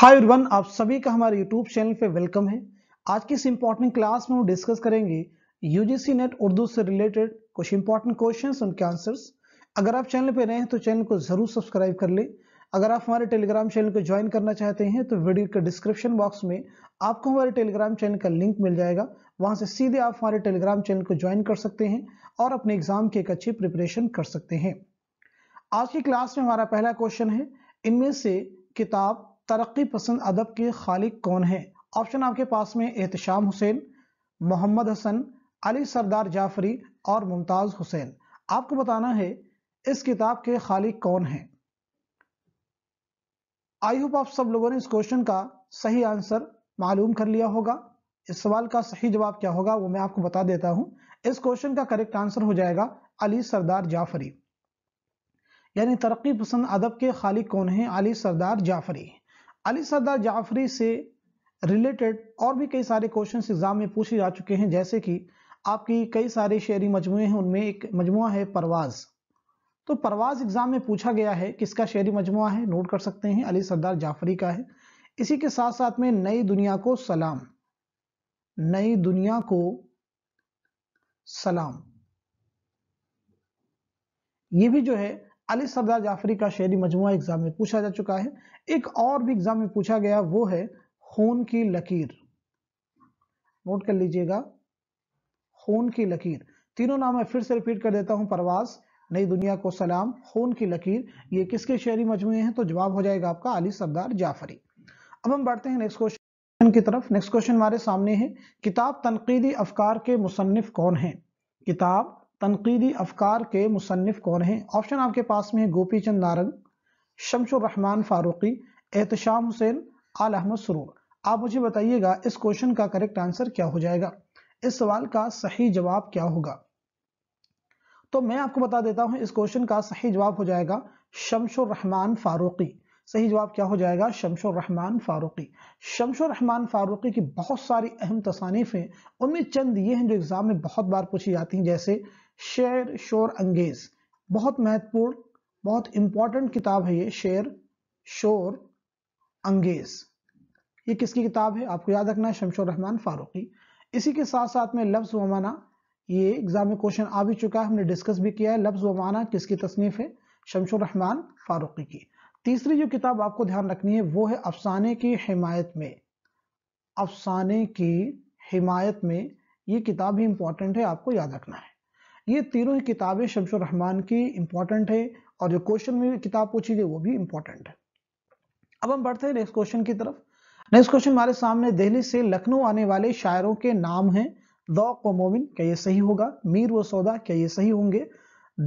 hi everyone आप सभी का हमारे यूट्यूब चैनल पे वेलकम है आज की इस इम्पोर्टेंट क्लास में हम डिस्कस करेंगे यूजीसी नेट उर्दू से रिलेटेड कुछ इंपॉर्टेंट क्वेश्चंस उनके आंसर्स अगर आप चैनल पे नए हैं तो चैनल को जरूर सब्सक्राइब कर लें अगर आप हमारे टेलीग्राम चैनल को ज्वाइन करना चाहते हैं तो वीडियो के डिस्क्रिप्शन बॉक्स में आपको हमारे टेलीग्राम चैनल का लिंक मिल जाएगा वहां से सीधे आप हमारे टेलीग्राम चैनल को ज्वाइन कर सकते हैं और अपने एग्जाम की एक अच्छी प्रिपरेशन कर सकते हैं आज की क्लास में हमारा पहला क्वेश्चन है इनमें से किताब तरक्की पसंद अदब के खालिक कौन हैं ऑप्शन आपके पास में एहतशाम हुसैन मोहम्मद हसन अली सरदार जाफरी और मुमताज़ हुसैन आपको बताना है इस किताब के खालिक कौन हैं आई होप आप सब लोगों ने इस क्वेश्चन का सही आंसर मालूम कर लिया होगा इस सवाल का सही जवाब क्या होगा वो मैं आपको बता देता हूं इस क्वेश्चन का करेक्ट आंसर हो जाएगा अली सरदार जाफरी यानी तरक्की पसंद अदब के खालिक कौन हैं अली सरदार जाफरी अली सरदार जाफरी से रिलेटेड और भी कई सारे क्वेश्चंस एग्जाम में पूछे जा चुके हैं जैसे कि आपकी कई सारे शेरी मजमू हैं उनमें एक मजमू है परवाज़ तो परवाज़ एग्ज़ाम में पूछा गया है किसका शेरी मजमू है नोट कर सकते हैं अली सरदार जाफरी का है इसी के साथ साथ में नई दुनिया को सलाम नई दुनिया को सलाम ये भी जो है अली सरदार जाफरी का शहरी मजमु एग्ज़ाम में पूछा जा चुका है एक और भी एग्ज़ाम में पूछा गया वो है खून की लकीर नोट कर लीजिएगा खून की लकीर तीनों नाम मैं फिर से रिपीट कर देता हूं परवाज़ नई दुनिया को सलाम खून की लकीर ये किसके शहरी मजमुए हैं तो जवाब हो जाएगा आपका अली सरदार जाफरी अब हम बढ़ते हैं नेक्स्ट क्वेश्चन की तरफ नेक्स्ट क्वेश्चन हमारे सामने है किताब तनकीदी अफकार के मुसनफ कौन है किताब तनकीदी अफकार के मुसनफ़ कौन हैं ऑप्शन आपके पास में है गोपी चंद नारंग शमशुररहमान फ़ारूकी एहतशाम हुसैन आल अहमद सरूर आप मुझे बताइएगा इस क्वेश्चन का करेक्ट आंसर क्या हो जाएगा इस सवाल का सही जवाब क्या होगा तो मैं आपको बता देता हूं इस क्वेश्चन का सही जवाब हो जाएगा शमशुररहमान फारूकी सही जवाब क्या हो जाएगा शमशो रहमान फारूकी शमशो रहमान फारूकी की बहुत सारी अहम तसानीफ हैं उनमें चंद ये हैं जो एग्ज़ाम में बहुत बार पूछी जाती हैं जैसे शेर शोर अंगेज़ बहुत महत्वपूर्ण बहुत इंपॉर्टेंट किताब है ये शेर शोर अंगेज़ ये किसकी किताब है आपको याद रखना है शमशो रहमान फारूकी इसी के साथ साथ में लफ्ज़ वमाना ये एग्ज़ाम में क्वेश्चन आ भी चुका है हमने डिस्कस भी किया है लफ्ज़ वमाना किसकी तसनीफ़ है शमशो रहमान फारूकी की तीसरी जो किताब आपको ध्यान रखनी है वो है अफसाने की हिमायत में अफसाने की हिमायत में ये किताब भी इम्पॉर्टेंट है आपको याद रखना है ये तीनों ही किताबें शमशुर रहमान की इम्पॉर्टेंट है और जो क्वेश्चन में किताब पूछी गई वो भी इम्पॉर्टेंट है अब हम बढ़ते हैं नेक्स्ट क्वेश्चन की तरफ नेक्स्ट क्वेश्चन हमारे सामने दिल्ली से लखनऊ आने वाले शायरों के नाम हैं दौक व मोमिन क्या ये सही होगा मीर व सौदा क्या ये सही होंगे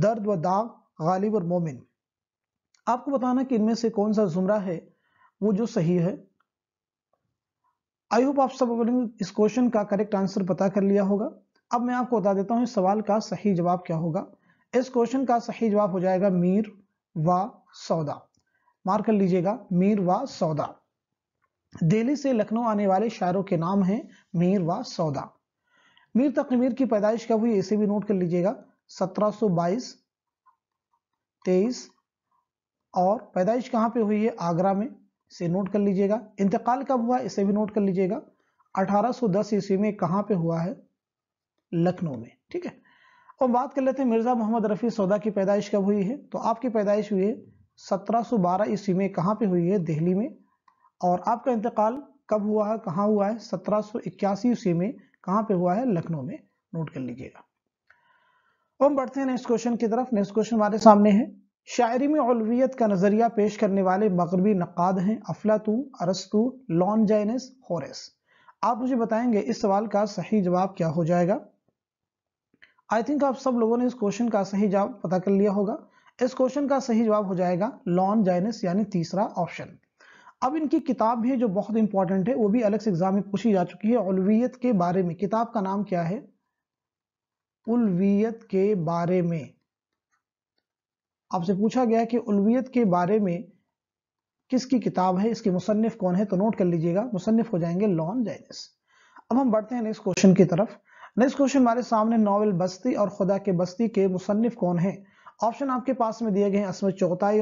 दर्द व दाग गालिब और मोमिन आपको बताना कि इनमें से कौन सा जुमरा है वो जो सही है आई होप आप सब इस क्वेश्चन का करेक्ट आंसर पता कर लिया होगा अब मैं आपको बता देता हूं इस सवाल का सही जवाब क्या होगा इस क्वेश्चन का सही जवाब हो जाएगा मीर व सौदा मार्क कर लीजिएगा मीर व सौदा दिल्ली से लखनऊ आने वाले शायरों के नाम हैं मीर व सौदा मीर तक मीर की पैदाइश कब हुई इसे भी नोट कर लीजिएगा 1722, 23, और पैदाइश कहाँ पे हुई है आगरा में इसे नोट कर लीजिएगा इंतकाल कब हुआ इसे भी नोट कर लीजिएगा 1810 ईस्वी में कहाँ पे हुआ है लखनऊ में ठीक है और बात कर लेते हैं मिर्ज़ा मोहम्मद रफ़ी सौदा की पैदाइश कब हुई है तो आपकी पैदाइश हुई है 1712 ईस्वी में कहाँ पे हुई है दिल्ली में और आपका इंतकाल कब हुआ है कहाँ हुआ है सत्रह ईस्वी में कहाँ पे हुआ है लखनऊ में नोट कर लीजिएगा हम बढ़ते हैं नेक्स्ट क्वेश्चन की तरफ नेक्स्ट क्वेश्चन हमारे सामने है शायरी में अलवियत का नज़रिया पेश करने वाले मगरबी नक़ाद हैं अफलातू अरस्तु लॉन्जाइनस होरेस आप मुझे बताएंगे इस सवाल का सही जवाब क्या हो जाएगा आई थिंक आप सब लोगों ने इस क्वेश्चन का सही जवाब पता कर लिया होगा इस क्वेश्चन का सही जवाब हो जाएगा लॉन जाइनस यानी तीसरा ऑप्शन अब इनकी किताब भी जो बहुत इंपॉर्टेंट है वो भी अलग से एग्जाम में पूछी जा चुकी है उलवियत के बारे में किताब का नाम क्या है उलवियत के बारे में आपसे पूछा गया कि उलवियत के बारे में किसकी किताब है इसके मुसनफ़ कौन है तो नोट कर लीजिएगा मुसनफ़ हो जाएंगे लॉन जैनिस अब हम बढ़ते हैं नेक्स्ट क्वेश्चन की तरफ नेक्स्ट क्वेश्चन हमारे सामने नॉवल बस्ती और खुदा के बस्ती के मुसनफ़ कौन है ऑप्शन आपके पास में दिए गए हैं असमत चौगताई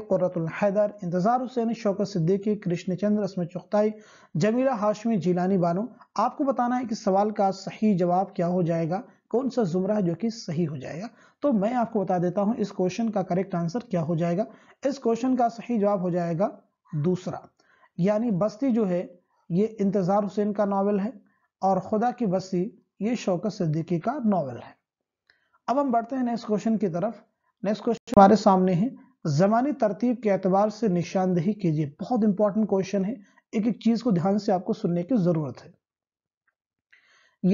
हैदर इंतजार हुसैन शौकत सिद्दीकी कृष्ण चंद्र असमत चौगताई जमीला हाशमी जीलानी बानो आपको बताना है कि सवाल का सही जवाब क्या हो जाएगा कौन सा जुमरा जो कि सही हो जाएगा तो मैं आपको बता देता हूं इस क्वेश्चन का करेक्ट आंसर क्या हो जाएगा इस क्वेश्चन का सही जवाब हो जाएगा दूसरा यानी बस्ती जो है ये इंतज़ार हुसैन का नावल है और खुदा की बस्ती ये शौकत सिद्दीकी का नावल है अब हम बढ़ते हैं नेक्स्ट क्वेश्चन की तरफ नेक्स्ट क्वेश्चन हमारे सामने है जमानी तरतीब के एतबार से निशानदेही कीजिए बहुत इंपॉर्टेंट क्वेश्चन है एक एक चीज को ध्यान से आपको सुनने की जरूरत है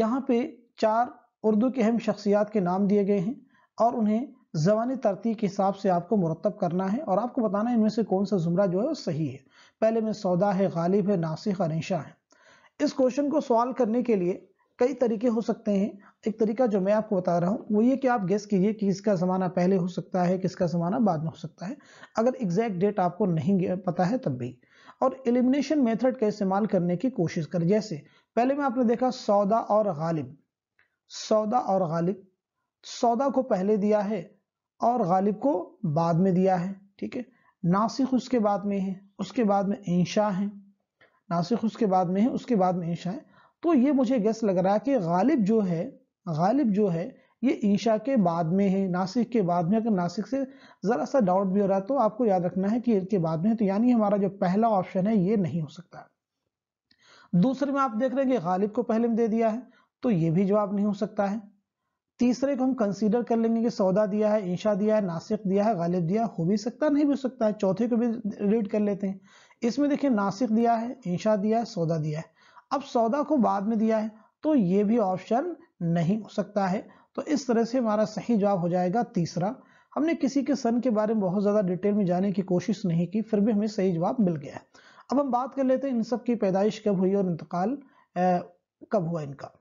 यहां पे चार उर्दू के अहम शख्सियात के नाम दिए गए हैं और उन्हें जबानी तरतीब के हिसाब से आपको मुरतब करना है और आपको बताना है इनमें से कौन सा जुमरा जो है वो सही है पहले में सौदा है गालिब है नासिक और है इस क्वेश्चन को सवाल करने के लिए कई तरीके हो सकते हैं एक तरीका जो मैं आपको बता रहा हूँ वो ये कि आप गेस कीजिए कि इसका ज़माना पहले हो सकता है किसका ज़माना बाद में हो सकता है अगर एग्जैक्ट डेट आपको नहीं पता है तब भी और एलिमिनेशन मेथड का इस्तेमाल करने की कोशिश करें जैसे पहले में आपने देखा सौदा और गालिब सौदा और गालिब सौदा को पहले दिया है और गालिब को बाद में दिया है ठीक है नासिक उसके बाद में है उसके बाद में इंशा है नासिक उसके बाद में है उसके बाद में इंशा है तो ये मुझे गैस लग रहा है कि गालिब जो है गालिब जो है ये इंशा के बाद में है नासिक के बाद में अगर नासिक से ज़रा सा डाउट भी हो रहा है तो आपको याद रखना है कि इसके बाद में है तो यानी हमारा जो पहला ऑप्शन है ये नहीं हो सकता दूसरे में आप देख रहे हैं कि गालिब को पहले में दे दिया है तो ये भी जवाब नहीं हो सकता है तीसरे को हम कंसीडर कर लेंगे कि सौदा दिया है ईशा दिया है नासिक दिया है गालिब दिया हो भी सकता नहीं भी हो सकता है चौथे को भी रीड कर लेते हैं इसमें देखिए नासिक दिया है ईशा दिया है सौदा दिया है अब सौदा को बाद में दिया है तो ये भी ऑप्शन नहीं हो सकता है तो इस तरह से हमारा सही जवाब हो जाएगा तीसरा हमने किसी के सन के बारे में बहुत ज़्यादा डिटेल में जाने की कोशिश नहीं की फिर भी हमें सही जवाब मिल गया अब हम बात कर लेते हैं इन सब की पैदाइश कब हुई और इंतकाल कब हुआ इनका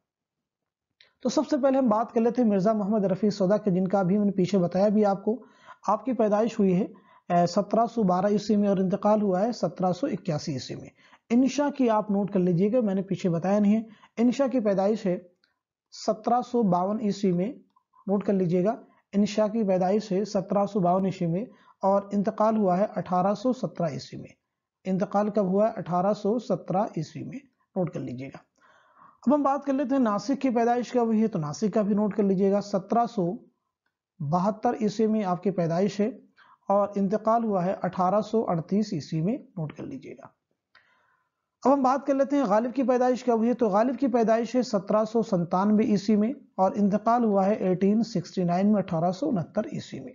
तो सबसे पहले हम बात कर लेते हैं मिर्ज़ा मोहम्मद रफ़ी सौदा के जिनका अभी मैंने पीछे बताया भी आपको आपकी पैदाइश हुई है सत्रह सौ बारह ईस्वी में और इंतकाल हुआ है सत्रह सौ इक्यासी ईस्वी में इनशा की आप नोट कर लीजिएगा मैंने पीछे बताया नहीं है इनशा की पैदाइश है सत्रह सो बावन ईस्वी में नोट कर लीजिएगा इनशा की पैदाइश है सत्रह सो बावन ईस्वी में और इंतकाल हुआ है अठारह सो सत्रह ईस्वी में इंतकाल कब हुआ है अठारह सो सत्रह ईस्वी में नोट कर लीजिएगा अब हम बात कर लेते हैं नासिक की पैदाइश का भी है तो नासिक का भी नोट कर लीजिएगा सत्रह सौ बहत्तर ईस्वी में आपकी पैदाइश है और इंतकाल हुआ है अठारह अड़तीस ईस्वी में नोट कर लीजिएगा अब हम बात कर लेते हैं गालिब की पैदाइश कब हुई है तो गालिब की पैदाइश है सत्रह सौ ईस्वी में और इंतकाल हुआ है 1869 में अठारह ईस्वी में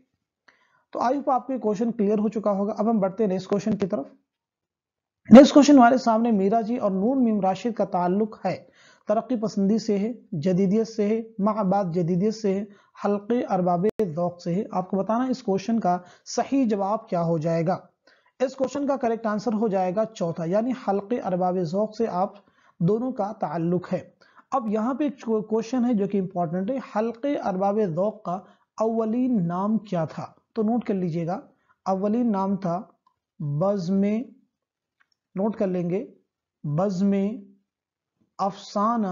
तो आई होप आपके क्वेश्चन क्लियर हो चुका होगा अब हम बढ़ते हैं नेक्स्ट क्वेश्चन की तरफ नेक्स्ट क्वेश्चन हमारे सामने मीरा जी और नून मीम राशिद का ताल्लुक है तरक्की पसंदी से है जदीदियत से है माहबाद जदीदियत से है हल्के अरबाब ज़ौक से है आपको बताना इस क्वेश्चन का सही जवाब क्या हो जाएगा इस क्वेश्चन का करेक्ट आंसर हो जाएगा चौथा यानी हल्के अरबाब ज़ौक से आप दोनों का ताल्लुक है अब यहाँ पे क्वेश्चन है जो कि इम्पोर्टेंट है हल्के अरबाब ज़ौक का अवलिन नाम क्या था तो नोट कर लीजिएगा अवलिन नाम था बज़ में नोट कर लेंगे बज़ में अफसाना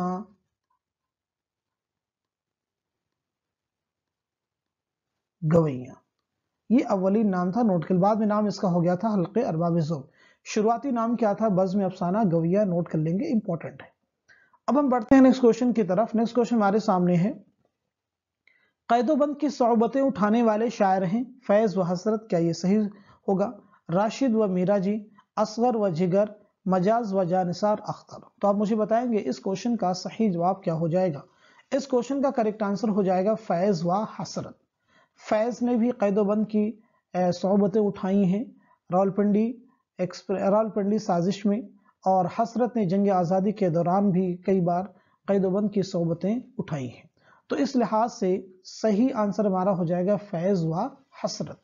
गवैया ये अवली नाम था नोट के बाद में नाम इसका हो गया था हल्के अरबाब शुरुआती नाम क्या था बज में अफसाना गवैया नोट कर लेंगे इंपॉर्टेंट है अब हम बढ़ते हैं नेक्स्ट क्वेश्चन की तरफ नेक्स्ट क्वेश्चन हमारे सामने है कैदोबंद की सोबतें उठाने वाले शायर हैं फैज़ व हसरत क्या ये सही होगा राशिद व मीरा जी असगर व जिगर मजाज व जानसार अख्तर तो आप मुझे बताएंगे इस क्वेश्चन का सही जवाब क्या हो जाएगा इस क्वेश्चन का करेक्ट आंसर हो जाएगा फैज़ व हसरत फैज़ ने भी कैदोबंद की सोबतें उठाई हैं रावलपिंडी रावलपिंडी साजिश में और हसरत ने जंग आज़ादी के दौरान भी कई बार कैदोबंद की सोबतें उठाई हैं तो इस लिहाज से सही आंसर हमारा हो जाएगा फैज़ व हसरत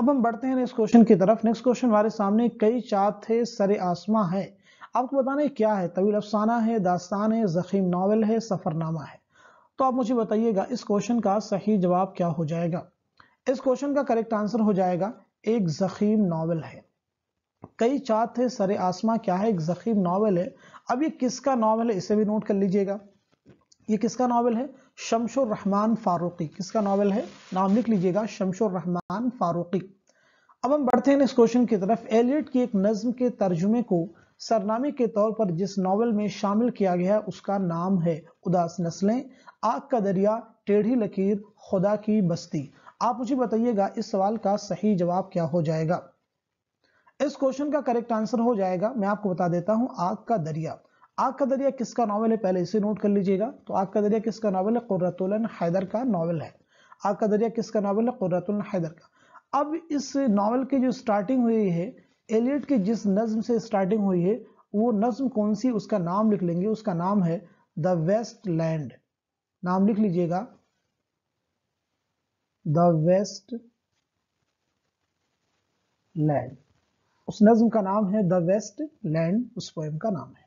अब हम बढ़ते हैं नेक्स्ट क्वेश्चन की तरफ नेक्स्ट क्वेश्चन हमारे सामने कई चाँद थे सरे आसमा है आपको बताना है क्या है तवील अफसाना है दास्तान है जखीम नावल है सफ़रनामा है तो आप मुझे बताइएगा इस क्वेश्चन का सही जवाब क्या हो जाएगा इस क्वेश्चन का करेक्ट आंसर हो जाएगा एक जखीम नावल है कई चाँद थे सरे आसमा क्या है एक जखीम नावल है अब ये किसका नावल है इसे भी नोट कर लीजिएगा ये किसका नावल है शमशुर रहमान फारूकी किसका नावल है नाम लिख लीजिएगा शमशुर रहमान फारूकी अब हम बढ़ते हैं इस क्वेश्चन की तरफ एलियट की एक नज्म के तर्जुमे को सरनामे के तौर पर जिस नावल में शामिल किया गया है उसका नाम है उदास नस्लें आग का दरिया टेढ़ी लकीर खुदा की बस्ती आप मुझे बताइएगा इस सवाल का सही जवाब क्या हो जाएगा इस क्वेश्चन का करेक्ट आंसर हो जाएगा मैं आपको बता देता हूं आग का दरिया आग का दरिया किसका नावल है पहले इसे नोट कर लीजिएगा तो आग का दरिया किसका नावल है कुर्रतुलन हैदर का नावल है आग का दरिया किसका नावल है कुर्रतुलन हैदर का अब इस नावल की जो स्टार्टिंग हुई है एलियट की जिस नज्म से स्टार्टिंग हुई है वो नज्म कौन सी उसका नाम लिख लेंगे उसका नाम है द वेस्ट लैंड नाम लिख लीजिएगा द वेस्ट लैंड उस नज्म का नाम है द वेस्ट लैंड उस पोएम का नाम है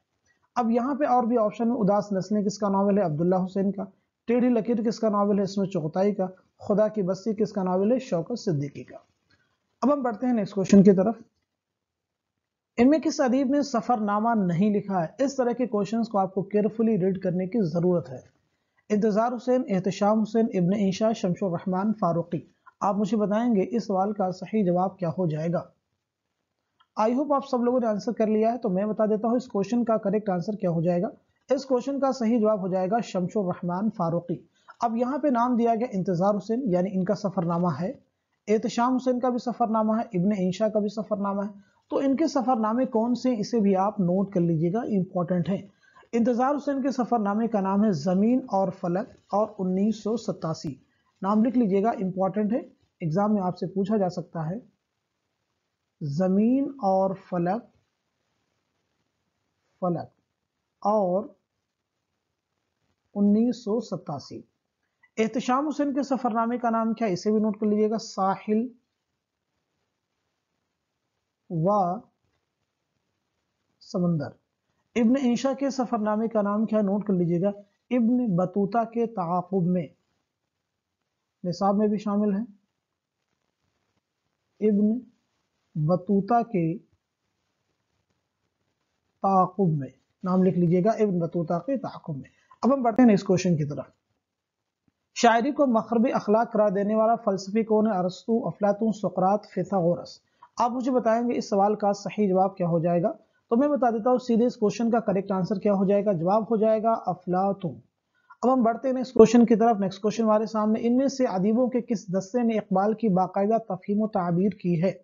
अब यहाँ पे और भी ऑप्शन में उदास नस्लें किसका नावल है अब्दुल्ला हुसैन का टेढ़ी लकीर किसका नावल है इसमें चौथाई का खुदा की बस्ती किसका नावल है शौकत सिद्दीकी का अब हम बढ़ते हैं नेक्स्ट क्वेश्चन की तरफ इनमें किस अदीब ने सफरनामा नहीं लिखा है इस तरह के क्वेश्चन को आपको केयरफुली रीड करने की ज़रूरत है इंतज़ार हुसैन एहतशाम हुसैन इबन ईशा शमशुर रहमान फारूकी आप मुझे बताएंगे इस सवाल का सही जवाब क्या हो जाएगा आई होप आप सब लोगों ने आंसर कर लिया है तो मैं बता देता हूँ इस क्वेश्चन का करेक्ट आंसर क्या हो जाएगा इस क्वेश्चन का सही जवाब हो जाएगा शमशुर रहमान फारूकी अब यहाँ पे नाम दिया गया इंतज़ार हुसैन यानी इनका सफ़रनामा है एहतशाम हुसैन का भी सफ़रनामा है इबन इंशा का भी सफ़रनामा है तो इनके सफ़रनामे कौन से इसे भी आप नोट कर लीजिएगा इंपॉर्टेंट है इंतज़ार हुसैन के सफ़रनामे का नाम है ज़मीन और फलक और उन्नीस नाम लिख लीजिएगा इंपॉर्टेंट है एग्ज़ाम में आपसे पूछा जा सकता है ज़मीन और फलक फलक और उन्नीस सौ सतासी हुसैन के सफरनामे का नाम क्या इसे भी नोट कर लीजिएगा साहिल व समंदर इब्न ईशा के सफरनामे का नाम क्या नोट कर लीजिएगा इब्न बतूता के तहफ़ में निसाब में भी शामिल है इब्न बतूता के ताकुब में नाम लिख लीजिएगा इब्न बतूता के ताकुब में अब हम बढ़ते हैं नेक्स्ट क्वेश्चन की तरफ शायरी को मखरबी अखलाक करा देने वाला फलसफी कौन है अरस्तु अफलातून सुकरात फिथागोरस आप मुझे बताएंगे इस सवाल का सही जवाब क्या हो जाएगा तो मैं बता देता हूँ सीधे इस क्वेश्चन का करेक्ट आंसर क्या हो जाएगा जवाब हो जाएगा अफलातून अब हम बढ़ते हैं नेक्स्ट क्वेश्चन की तरफ नेक्स्ट क्वेश्चन हमारे सामने इनमें से अदीबों के किस दस्ते ने इकबाल की बाकायदा तफहीम तबीर की है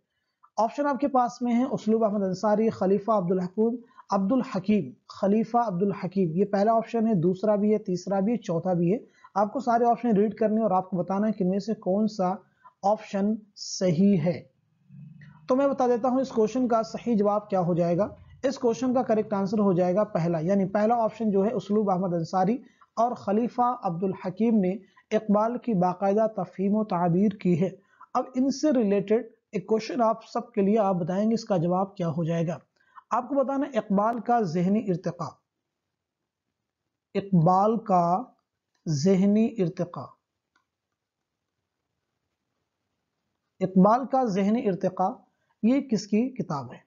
ऑप्शन आपके पास में है उसलूब अहमद अंसारी खलीफा अब्दुल हकूम अब्दुल हकीम खलीफा अब्दुल हकीम ये पहला ऑप्शन है दूसरा भी है तीसरा भी है चौथा भी है आपको सारे ऑप्शन रीड करने और आपको बताना है कि इनमें से कौन सा ऑप्शन सही है तो मैं बता देता हूँ इस क्वेश्चन का सही जवाब क्या हो जाएगा इस क्वेश्चन का करेक्ट आंसर हो जाएगा पहला यानी पहला ऑप्शन जो है उसलूब अहमद अंसारी और खलीफा अब्दुल हकीम ने इकबाल की बाकायदा तफहीम तबीर की है अब इनसे रिलेटेड एक क्वेश्चन आप सबके लिए आप बताएंगे इसका जवाब क्या हो जाएगा आपको बताना इकबाल का जहनी इरतका इकबाल का जहनी इरतका इकबाल का जहनी इरतका ये किसकी किताब है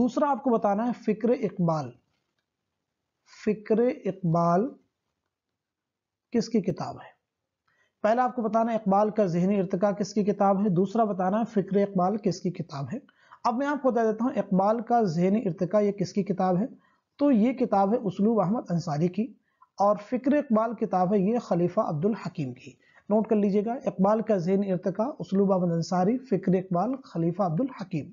दूसरा आपको बताना है फ़िक्र इकबाल फ़िक्र इकबाल किसकी किताब है पहला आपको बताना है इकबाल का जहनी इरतका किसकी किताब है दूसरा बताना है फ़िक्र इकबाल किसकी किताब है अब मैं आपको बता देता हूँ इकबाल का जहनी इरतका ये किसकी किताब है तो ये किताब है उसलूब अहमद अंसारी की और फ़िक्र इकबाल किताब है ये खलीफा अब्दुल हकीम की नोट कर लीजिएगा इकबाल का जहन इरतका उसलूब अहमद अंसारी फ़िक्र इकबाल खलीफा अब्दुल हकीम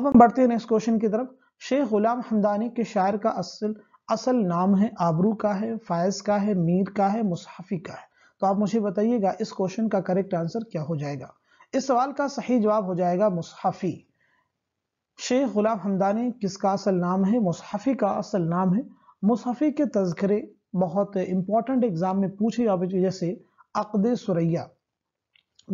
अब हम बढ़ते हैं नेक्स्ट क्वेश्चन की तरफ शेख गुलाम हमदानी के शायर का असल असल नाम है आबरू का है फ़ायज़ का है मीर का है मुसाफी का है तो आप मुझे बताइएगा इस क्वेश्चन का करेक्ट आंसर क्या हो जाएगा इस सवाल का सही जवाब हो जाएगा मुसहाफ़ी शेख गुलाम हमदानी किसका असल नाम है मुसहाफ़ी का असल नाम है मुसहाफ़ी के तस्करे बहुत इंपॉर्टेंट एग्ज़ाम में पूछे जाते जैसे अकद सुरैया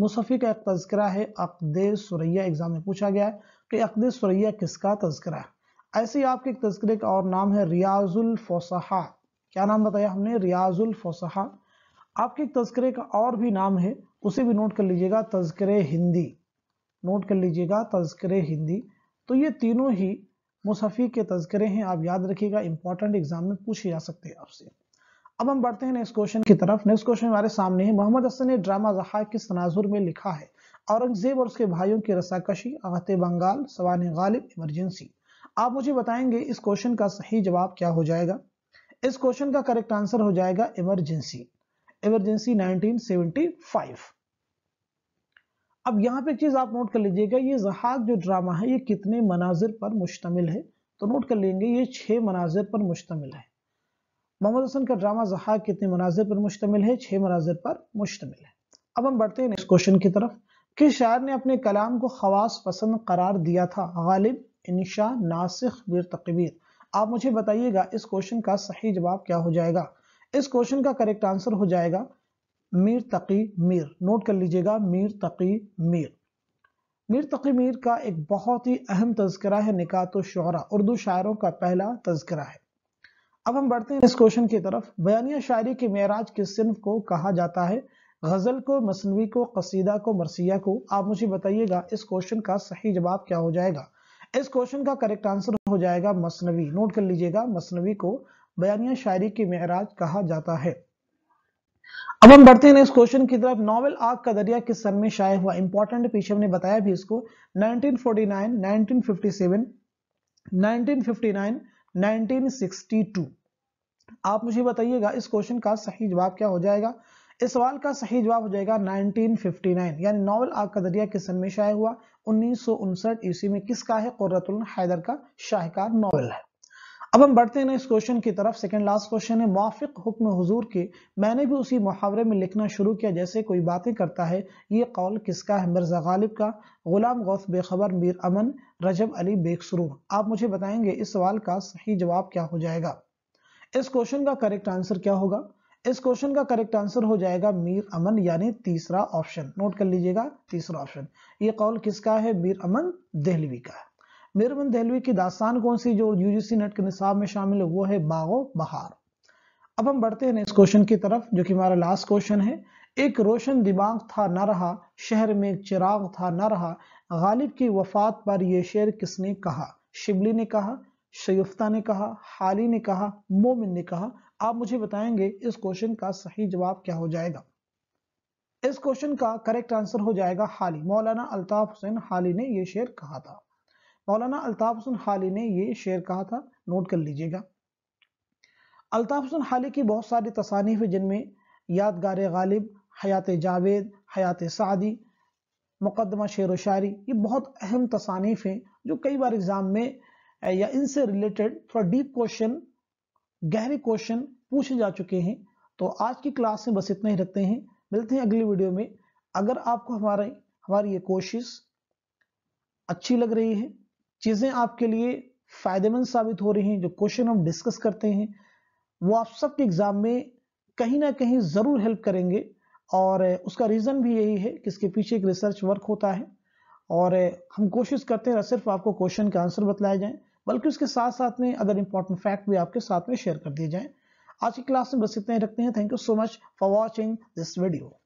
मुसफ़ी का एक तस्करा है अकद सुरैया एग्ज़ाम में पूछा गया है कि तो अकद सुरैया किसका तस्करा है ऐसे ही आपके एक तस्करे का और नाम है रियाजुल फोसहा क्या नाम बताया हमने रियाजुल फोसहा आपके तस्करे का और भी नाम है उसे भी नोट कर लीजिएगा तस्कर हिंदी नोट कर लीजिएगा तस्कर हिंदी तो ये तीनों ही मुसफ़ी के तस्करे हैं आप याद रखिएगा इंपॉर्टेंट एग्जाम में पूछे जा सकते हैं आपसे अब हम बढ़ते हैं नेक्स्ट क्वेश्चन की तरफ नेक्स्ट क्वेश्चन हमारे सामने है मोहम्मद हसन ने ड्रामा जहा किस तनाजुर में लिखा है औरंगजेब और उसके भाइयों की रसाकशी आगत बंगाल सवान गालिब इमरजेंसी आप मुझे बताएंगे इस क्वेश्चन का सही जवाब क्या हो जाएगा इस क्वेश्चन का करेक्ट आंसर हो जाएगा इमरजेंसी इमरजेंसी 1975 अब यहाँ पे एक चीज आप नोट कर लीजिएगा ये जहाज जो ड्रामा है ये कितने मनाजिर पर मुश्तमिल है तो नोट कर लेंगे ये छह मनाजिर पर मुश्तमिल है मोहम्मद हसन का ड्रामा जहाज कितने मनाजिर पर मुश्तमिल है छह मनाजिर पर मुश्तमिल है अब हम बढ़ते हैं नेक्स्ट क्वेश्चन की तरफ किस शायर ने अपने कलाम को खवास पसंद करार दिया था गालिब इनशा नासिक वीर तकबीर आप मुझे बताइएगा इस क्वेश्चन का सही जवाब क्या हो जाएगा इस क्वेश्चन का करेक्ट आंसर हो जाएगा मीर तकी मीर नोट कर लीजिएगा मीर तकी मीर मीर तकी मीर का एक बहुत ही अहम तस्करा है निकात शहरा उर्दू शायरों का पहला तस्करा है अब हम बढ़ते हैं इस क्वेश्चन की तरफ बयानिया शायरी के महराज के सिंफ को कहा जाता है गज़ल को मसनवी को कसीदा को मरसिया को आप मुझे बताइएगा इस क्वेश्चन का सही जवाब क्या हो जाएगा इस क्वेश्चन का करेक्ट आंसर हो जाएगा मसनवी नोट कर लीजिएगा मसनवी को बयानिया शायरी की महराज कहा जाता है अब हम बढ़ते हैं इस क्वेश्चन की तरफ नॉवल आग का दरिया किस सन में शायद हुआ इंपॉर्टेंट पीछे हमने बताया भी इसको 1949, 1957, 1959, 1962 आप मुझे बताइएगा इस क्वेश्चन का सही जवाब क्या हो जाएगा इस सवाल का सही जवाब हो जाएगा 1959 यानी नॉवल आग का दरिया किस सन में शायद हुआ उन्नीस ईस्वी में किसका है कुर्रतुल हैदर का शाहकार नॉवल है अब हम बढ़ते हैं इस क्वेश्चन की तरफ सेकंड लास्ट क्वेश्चन है माफिक हुक्म हुजूर के मैंने भी उसी मुहावरे में लिखना शुरू किया जैसे कोई बातें करता है ये कौल किसका है मिर्ज़ा गालिब का गुलाम गौस बेखबर मीर अमन रजब अली बेकसरूर आप मुझे बताएंगे इस सवाल का सही जवाब क्या हो जाएगा इस क्वेश्चन का करेक्ट आंसर क्या होगा इस क्वेश्चन का करेक्ट आंसर हो जाएगा मीर अमन यानी तीसरा ऑप्शन नोट कर लीजिएगा तीसरा ऑप्शन ये कौल किसका है मीर अमन दहलवी का है मीरबन दहलवी की दास्तान कौन सी जो यूजीसी नेट के निशाब में शामिल है वो है बागो बहार अब हम बढ़ते हैं नेक्स्ट क्वेश्चन की तरफ जो कि हमारा लास्ट क्वेश्चन है एक रोशन दिमाग था न रहा शहर में एक चिराग था न रहा गालिब की वफात पर यह शेर किसने कहा शिबली ने कहा शयुफ्ता ने कहा हाली ने कहा मोमिन ने कहा आप मुझे बताएंगे इस क्वेश्चन का सही जवाब क्या हो जाएगा इस क्वेश्चन का करेक्ट आंसर हो जाएगा हाली मौलाना अल्ताफ हुसैन हाली ने यह शेर कहा था मौलाना अल्ताफ़ हसन हाली ने यह शेर कहा था नोट कर लीजिएगा अल्ताफ़ हसन हाली की बहुत सारी तसानीफ है जिनमें यादगार गालिब हयात जावेद हयात सादी मुकदमा शेर व शायरी ये बहुत अहम तसानीफ हैं जो कई बार एग्ज़ाम में या इनसे रिलेटेड थोड़ा डीप क्वेश्चन गहरे क्वेश्चन पूछे जा चुके हैं तो आज की क्लास में बस इतना ही रखते हैं मिलते हैं अगली वीडियो में अगर आपको हमारे हमारी ये कोशिश अच्छी लग रही है चीज़ें आपके लिए फ़ायदेमंद साबित हो रही हैं जो क्वेश्चन हम डिस्कस करते हैं वो आप सबके एग्ज़ाम में कहीं ना कहीं ज़रूर हेल्प करेंगे और उसका रीज़न भी यही है कि इसके पीछे एक रिसर्च वर्क होता है और हम कोशिश करते हैं ना सिर्फ आपको क्वेश्चन के आंसर बतलाए जाएं बल्कि उसके साथ साथ में अदर इंपॉर्टेंट फैक्ट भी आपके साथ में शेयर कर दिए जाएं आज की क्लास में बस इतना ही रखते हैं thank you so much for watching this video